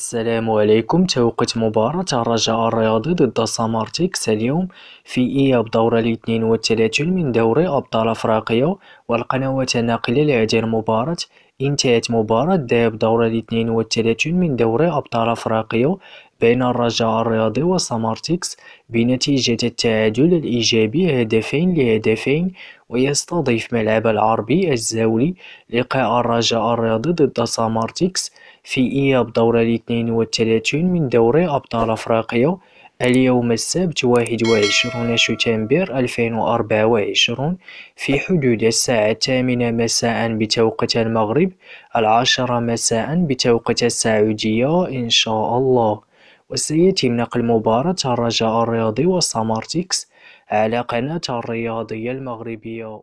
السلام عليكم توقيت مباراة الرجاء الرياضي ضد سامارتيكس اليوم في إياب دورة الاثنين والثلاثين من دوري أبطال أفريقيا والقنوات الناقلة لهذه المباراة انتهت مباراة ذهاب دورة الاثنين والثلاثين من دوري أبطال أفريقيا بين الرجاء الرياضي وسمارتكس بنتيجة التعادل الإيجابي هدفين لهدفين ويستضيف ملعب العربي الزاولي لقاء الرجاء الرياضي ضد سمارتكس في إياب دورة الاثنين والثلاثين من دوري أبطال أفريقيا اليوم السبت 21 شتنبر 2024 في حدود الساعة الثامنة مساء بتوقيت المغرب العاشرة مساء بتوقيت السعودية إن شاء الله وسيتم نقل مباراة الرجاء الرياضي وسامارتيكس على قناة الرياضية المغربية